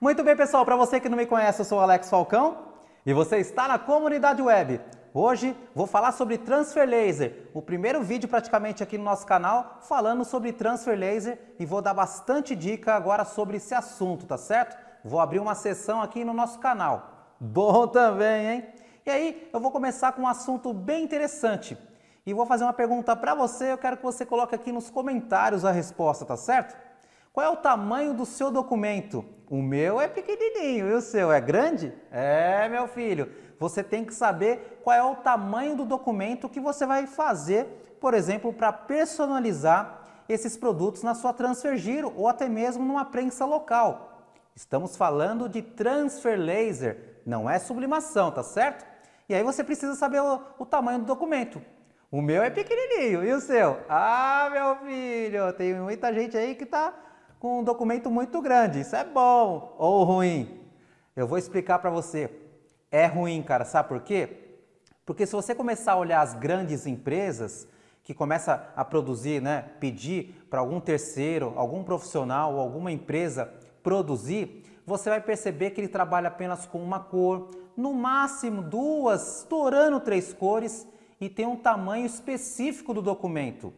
Muito bem, pessoal, para você que não me conhece, eu sou Alex Falcão e você está na comunidade web. Hoje vou falar sobre transfer laser, o primeiro vídeo praticamente aqui no nosso canal falando sobre transfer laser e vou dar bastante dica agora sobre esse assunto, tá certo? Vou abrir uma sessão aqui no nosso canal. Bom também, hein? E aí, eu vou começar com um assunto bem interessante. E vou fazer uma pergunta para você, eu quero que você coloque aqui nos comentários a resposta, tá certo? Qual é o tamanho do seu documento? O meu é pequenininho e o seu é grande? É, meu filho. Você tem que saber qual é o tamanho do documento que você vai fazer, por exemplo, para personalizar esses produtos na sua Transfer Giro ou até mesmo numa prensa local. Estamos falando de transfer laser, não é sublimação, tá certo? E aí você precisa saber o, o tamanho do documento. O meu é pequenininho e o seu? Ah, meu filho, tem muita gente aí que está com um documento muito grande. Isso é bom ou ruim? Eu vou explicar para você. É ruim, cara, sabe por quê? Porque se você começar a olhar as grandes empresas que começa a produzir, né, pedir para algum terceiro, algum profissional ou alguma empresa produzir, você vai perceber que ele trabalha apenas com uma cor, no máximo duas, estourando três cores e tem um tamanho específico do documento.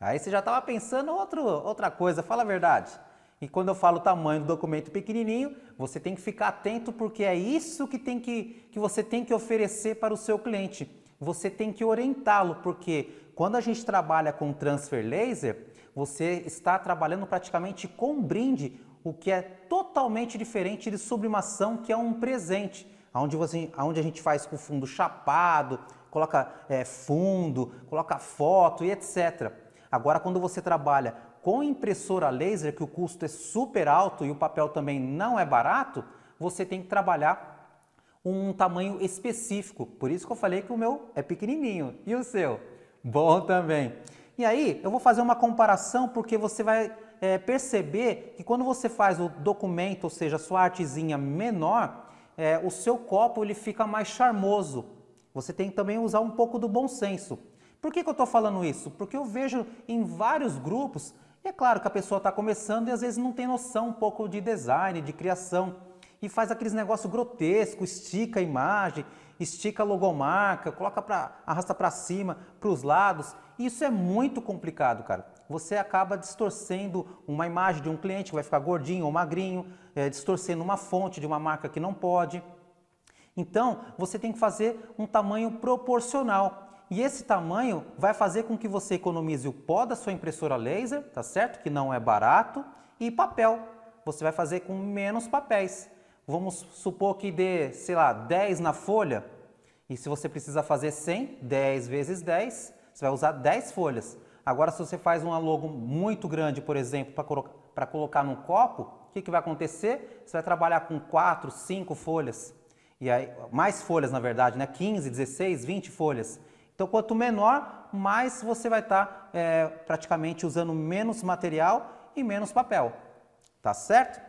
Aí você já estava pensando outro, outra coisa, fala a verdade. E quando eu falo tamanho do documento pequenininho, você tem que ficar atento porque é isso que, tem que, que você tem que oferecer para o seu cliente. Você tem que orientá-lo, porque quando a gente trabalha com transfer laser, você está trabalhando praticamente com brinde, o que é totalmente diferente de sublimação, que é um presente, onde, você, onde a gente faz com fundo chapado, coloca é, fundo, coloca foto e etc. Agora, quando você trabalha com impressora laser, que o custo é super alto e o papel também não é barato, você tem que trabalhar um tamanho específico. Por isso que eu falei que o meu é pequenininho. E o seu? Bom também. E aí, eu vou fazer uma comparação porque você vai é, perceber que quando você faz o documento, ou seja, a sua artezinha menor, é, o seu copo ele fica mais charmoso. Você tem que também usar um pouco do bom senso. Por que, que eu estou falando isso? Porque eu vejo em vários grupos e é claro que a pessoa está começando e às vezes não tem noção um pouco de design, de criação, e faz aqueles negócios grotescos, estica a imagem, estica a logomarca, coloca para arrasta para cima, para os lados. E isso é muito complicado, cara. Você acaba distorcendo uma imagem de um cliente que vai ficar gordinho ou magrinho, é, distorcendo uma fonte de uma marca que não pode. Então, você tem que fazer um tamanho proporcional e esse tamanho vai fazer com que você economize o pó da sua impressora laser, tá certo? Que não é barato, e papel. Você vai fazer com menos papéis. Vamos supor que dê, sei lá, 10 na folha. E se você precisa fazer 100, 10 vezes 10, você vai usar 10 folhas. Agora, se você faz uma logo muito grande, por exemplo, para colocar para colocar num copo, o que, que vai acontecer? Você vai trabalhar com 4, 5 folhas. E aí, mais folhas, na verdade, né? 15, 16, 20 folhas. Então, quanto menor, mais você vai estar tá, é, praticamente usando menos material e menos papel. Tá certo?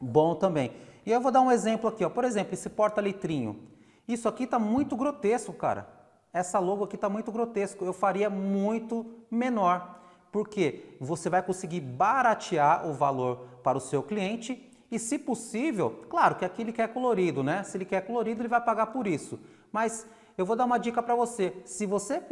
Bom também. E eu vou dar um exemplo aqui. Ó. Por exemplo, esse porta-letrinho. Isso aqui está muito grotesco, cara. Essa logo aqui está muito grotesco. Eu faria muito menor. Porque você vai conseguir baratear o valor para o seu cliente e, se possível, claro que aqui ele quer colorido, né? Se ele quer colorido, ele vai pagar por isso. Mas eu vou dar uma dica para você. Se você,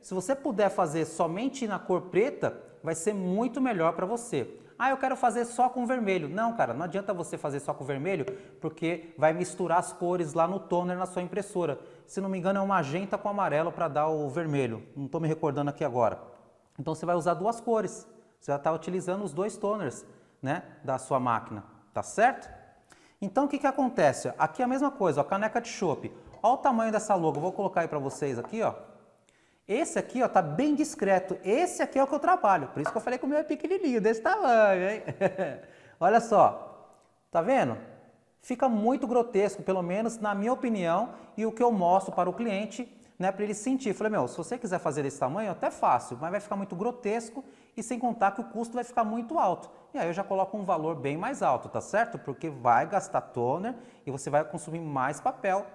se você puder fazer somente na cor preta, vai ser muito melhor para você. Ah, eu quero fazer só com vermelho. Não, cara, não adianta você fazer só com vermelho, porque vai misturar as cores lá no toner na sua impressora. Se não me engano, é uma magenta com amarelo para dar o vermelho. Não estou me recordando aqui agora. Então você vai usar duas cores. Você já está utilizando os dois toners né, da sua máquina, tá certo? Então o que, que acontece? Aqui é a mesma coisa, ó, caneca de chope. Olha o tamanho dessa logo, vou colocar aí para vocês aqui, ó. Esse aqui, ó, tá bem discreto. Esse aqui é o que eu trabalho. Por isso que eu falei que o meu é pequenininho, desse tamanho, hein? Olha só, tá vendo? Fica muito grotesco, pelo menos na minha opinião, e o que eu mostro para o cliente, né, para ele sentir. falei, meu, se você quiser fazer desse tamanho, é até fácil, mas vai ficar muito grotesco e sem contar que o custo vai ficar muito alto. E aí eu já coloco um valor bem mais alto, tá certo? Porque vai gastar toner e você vai consumir mais papel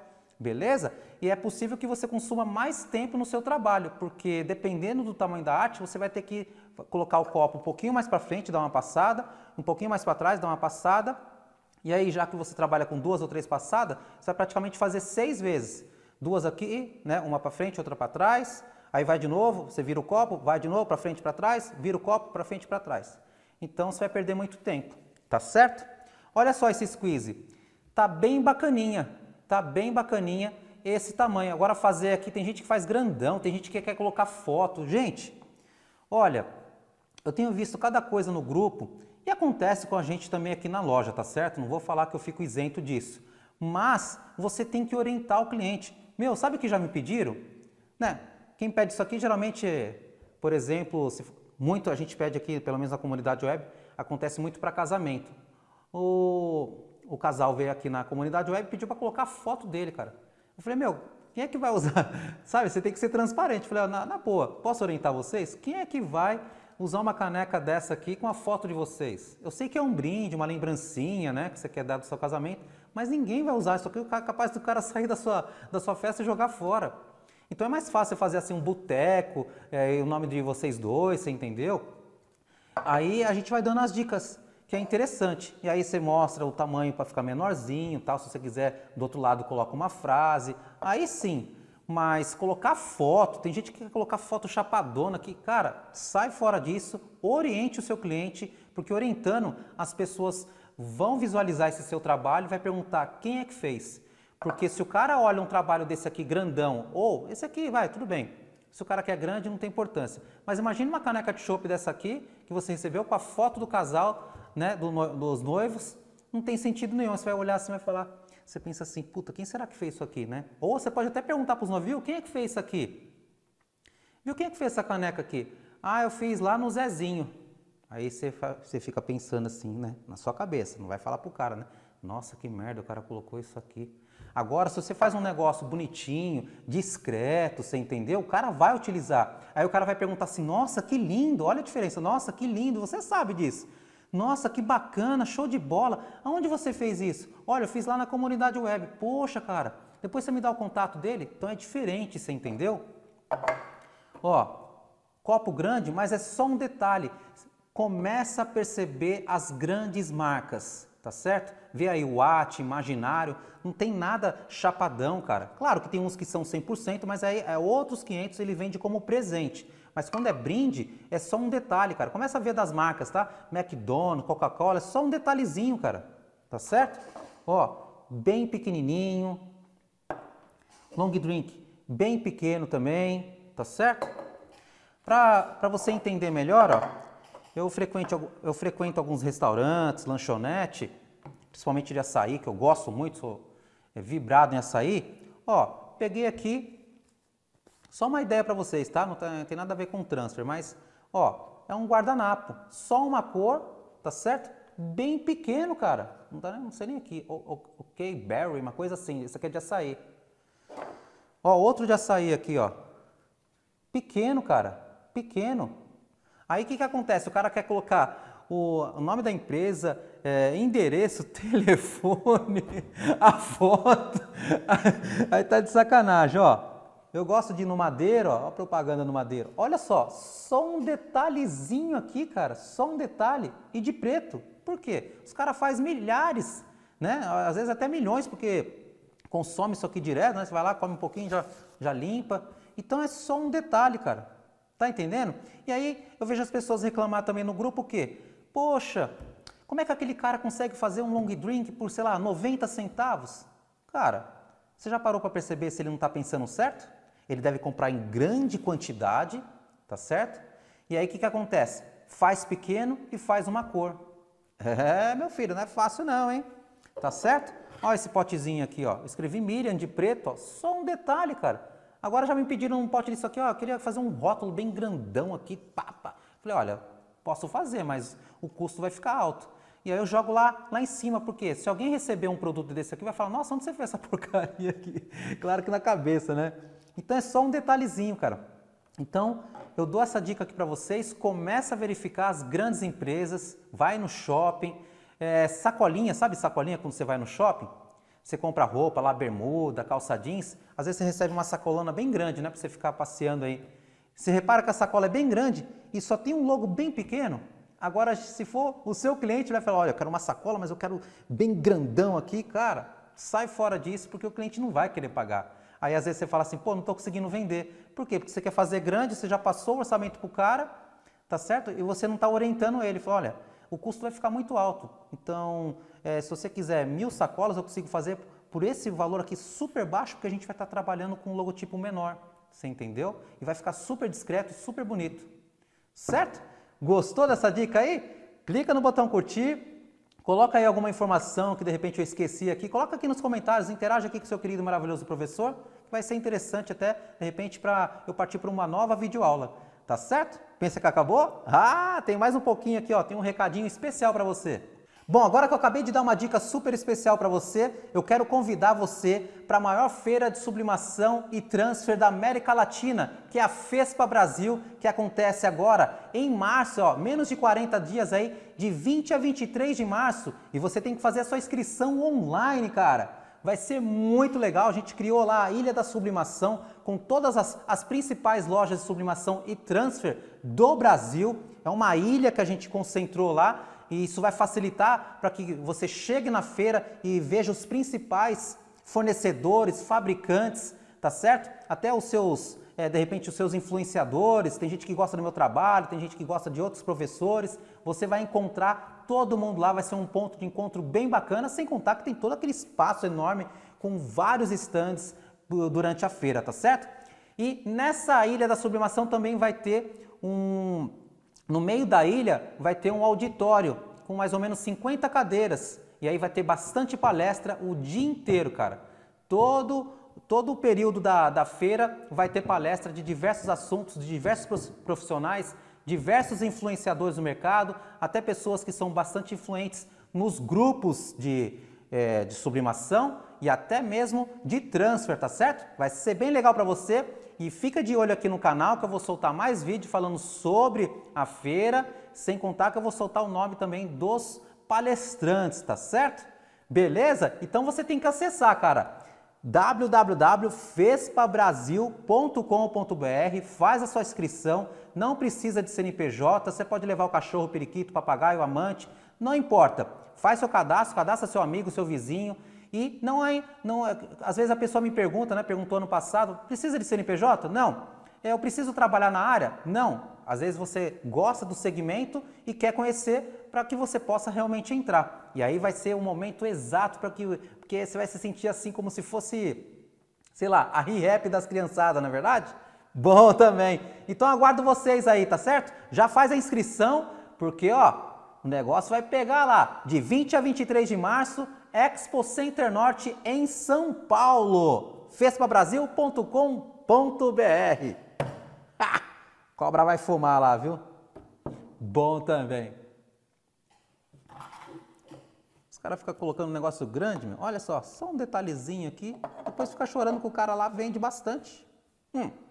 beleza? E é possível que você consuma mais tempo no seu trabalho, porque dependendo do tamanho da arte, você vai ter que colocar o copo um pouquinho mais para frente, dar uma passada, um pouquinho mais para trás, dar uma passada. E aí, já que você trabalha com duas ou três passadas, você vai praticamente fazer seis vezes. Duas aqui, né? uma para frente, outra para trás. Aí vai de novo, você vira o copo, vai de novo para frente, para trás, vira o copo para frente, para trás. Então você vai perder muito tempo, tá certo? Olha só esse squeeze. Tá bem bacaninha, Tá bem bacaninha esse tamanho. Agora fazer aqui, tem gente que faz grandão, tem gente que quer colocar foto. Gente, olha, eu tenho visto cada coisa no grupo e acontece com a gente também aqui na loja, tá certo? Não vou falar que eu fico isento disso. Mas você tem que orientar o cliente. Meu, sabe o que já me pediram? Né? Quem pede isso aqui geralmente, por exemplo, muito a gente pede aqui, pelo menos na comunidade web, acontece muito para casamento. O o casal veio aqui na comunidade web e pediu para colocar a foto dele, cara. Eu falei, meu, quem é que vai usar? Sabe, você tem que ser transparente. Eu falei, na, na boa, posso orientar vocês? Quem é que vai usar uma caneca dessa aqui com a foto de vocês? Eu sei que é um brinde, uma lembrancinha, né, que você quer dar do seu casamento, mas ninguém vai usar isso aqui, é capaz do cara sair da sua, da sua festa e jogar fora. Então é mais fácil fazer assim um boteco, é, o nome de vocês dois, você entendeu? Aí a gente vai dando as dicas que é interessante. E aí você mostra o tamanho para ficar menorzinho, tal. Se você quiser do outro lado coloca uma frase. Aí sim. Mas colocar foto, tem gente que quer colocar foto chapadona que, cara, sai fora disso, oriente o seu cliente, porque orientando as pessoas vão visualizar esse seu trabalho e vai perguntar quem é que fez. Porque se o cara olha um trabalho desse aqui grandão, ou esse aqui, vai, tudo bem. Se o cara quer grande, não tem importância. Mas imagine uma caneca de chopp dessa aqui, que você recebeu com a foto do casal né, do, dos noivos, não tem sentido nenhum. Você vai olhar assim e vai falar, você pensa assim, puta, quem será que fez isso aqui, né? Ou você pode até perguntar para os noivos, quem é que fez isso aqui? Viu, quem é que fez essa caneca aqui? Ah, eu fiz lá no Zezinho. Aí você, você fica pensando assim, né, na sua cabeça, não vai falar pro cara, né? Nossa, que merda, o cara colocou isso aqui. Agora, se você faz um negócio bonitinho, discreto, você entendeu? O cara vai utilizar. Aí o cara vai perguntar assim: nossa, que lindo, olha a diferença, nossa, que lindo, você sabe disso. Nossa, que bacana, show de bola. Aonde você fez isso? Olha, eu fiz lá na comunidade web. Poxa, cara, depois você me dá o contato dele? Então é diferente, você entendeu? Ó, copo grande, mas é só um detalhe. Começa a perceber as grandes marcas, tá certo? Vê aí o Watt, Imaginário, não tem nada chapadão, cara. Claro que tem uns que são 100%, mas aí é outros 500 ele vende como presente. Mas quando é brinde, é só um detalhe, cara. Começa a ver das marcas, tá? McDonald's, Coca-Cola, é só um detalhezinho, cara. Tá certo? Ó, bem pequenininho. Long drink, bem pequeno também, tá certo? Para você entender melhor, ó, eu frequento, eu frequento alguns restaurantes, lanchonete, principalmente de açaí, que eu gosto muito, sou é vibrado em açaí. Ó, peguei aqui só uma ideia para vocês, tá? tá? Não, tem nada a ver com transfer, mas ó, é um guardanapo, só uma cor, tá certo? Bem pequeno, cara. Não, tá, não sei nem aqui. O, o, ok, berry, uma coisa assim. Isso aqui é de açaí. Ó, outro de açaí aqui, ó. Pequeno, cara. Pequeno. Aí o que, que acontece? O cara quer colocar o, o nome da empresa, é, endereço, telefone, a foto. Aí tá de sacanagem, ó eu gosto de ir no madeiro, ó, a propaganda no madeiro. Olha só, só um detalhezinho aqui, cara, só um detalhe e de preto. Por quê? Os caras fazem milhares, né? Às vezes até milhões, porque consome isso aqui direto, né? Você vai lá, come um pouquinho, já, já limpa. Então é só um detalhe, cara. Tá entendendo? E aí eu vejo as pessoas reclamar também no grupo o quê? Poxa, como é que aquele cara consegue fazer um long drink por, sei lá, 90 centavos? Cara, você já parou para perceber se ele não está pensando certo? ele deve comprar em grande quantidade, tá certo? E aí o que, que acontece? Faz pequeno e faz uma cor. É, meu filho, não é fácil não, hein? Tá certo? Olha esse potezinho aqui, ó. Escrevi Miriam de preto, ó. Só um detalhe, cara. Agora já me pediram um pote disso aqui, ó. Eu queria fazer um rótulo bem grandão aqui, papa. Falei, olha, posso fazer, mas o custo vai ficar alto. E aí eu jogo lá, lá em cima, porque se alguém receber um produto desse aqui, vai falar, nossa, onde você fez essa porcaria aqui? Claro que na cabeça, né? Então é só um detalhezinho, cara. Então, eu dou essa dica aqui para vocês, começa a verificar as grandes empresas, vai no shopping, é, sacolinha, sabe sacolinha quando você vai no shopping? Você compra roupa lá, bermuda, calça jeans, às vezes você recebe uma sacolona bem grande, né, para você ficar passeando aí. Você repara que a sacola é bem grande e só tem um logo bem pequeno? Agora, se for o seu cliente, vai falar, olha, eu quero uma sacola, mas eu quero bem grandão aqui, cara, sai fora disso porque o cliente não vai querer pagar. Aí às vezes você fala assim, pô, não estou conseguindo vender. Por quê? Porque você quer fazer grande, você já passou o orçamento para o cara, tá certo? E você não está orientando ele. Fala, olha, o custo vai ficar muito alto. Então, é, se você quiser mil sacolas, eu consigo fazer por esse valor aqui super baixo, porque a gente vai estar tá trabalhando com um logotipo menor. Você entendeu? E vai ficar super discreto, super bonito. Certo? Gostou dessa dica aí? Clica no botão curtir, Coloca aí alguma informação que de repente eu esqueci aqui. Coloca aqui nos comentários, interage aqui com seu querido maravilhoso professor. Que vai ser interessante até, de repente, para eu partir para uma nova videoaula. Tá certo? Pensa que acabou? Ah, tem mais um pouquinho aqui, ó. Tem um recadinho especial para você. Bom, agora que eu acabei de dar uma dica super especial para você, eu quero convidar você para a maior feira de sublimação e transfer da América Latina, que é a FESPA Brasil, que acontece agora em março, ó, menos de 40 dias aí, de 20 a 23 de março, e você tem que fazer a sua inscrição online, cara. Vai ser muito legal, a gente criou lá a Ilha da Sublimação com todas as, as principais lojas de sublimação e transfer do Brasil. É uma ilha que a gente concentrou lá e isso vai facilitar para que você chegue na feira e veja os principais fornecedores, fabricantes, tá certo? Até os seus, é, de repente, os seus influenciadores, tem gente que gosta do meu trabalho, tem gente que gosta de outros professores, você vai encontrar todo mundo lá, vai ser um ponto de encontro bem bacana, sem contar que tem todo aquele espaço enorme com vários estandes durante a feira, tá certo? E nessa ilha da sublimação também vai ter um no meio da ilha vai ter um auditório com mais ou menos 50 cadeiras. E aí vai ter bastante palestra o dia inteiro, cara. Todo, todo o período da, da feira vai ter palestra de diversos assuntos, de diversos profissionais, diversos influenciadores do mercado, até pessoas que são bastante influentes nos grupos de, é, de sublimação e até mesmo de transfer, tá certo? Vai ser bem legal para você. E fica de olho aqui no canal que eu vou soltar mais vídeo falando sobre a feira, sem contar que eu vou soltar o nome também dos palestrantes, tá certo? Beleza? Então você tem que acessar, cara www.fespabrasil.com.br, faz a sua inscrição, não precisa de CNPJ, você pode levar o cachorro, o periquito, o papagaio, o amante, não importa. Faz seu cadastro, cadastra seu amigo, seu vizinho, e não é, não é, às vezes a pessoa me pergunta, né, perguntou ano passado, precisa de CNPJ? Não. Eu preciso trabalhar na área? Não. Às vezes você gosta do segmento e quer conhecer para que você possa realmente entrar. E aí vai ser o momento exato para que porque você vai se sentir assim como se fosse, sei lá, a re-rap das criançadas, na é verdade? Bom também. Então aguardo vocês aí, tá certo? Já faz a inscrição, porque ó, o negócio vai pegar lá de 20 a 23 de março. Expo Center Norte em São Paulo. fespabrasil.com.br. cobra vai fumar lá, viu? Bom também. Os caras ficam colocando um negócio grande, meu. Olha só, só um detalhezinho aqui. Depois fica chorando que o cara lá vende bastante. Hum.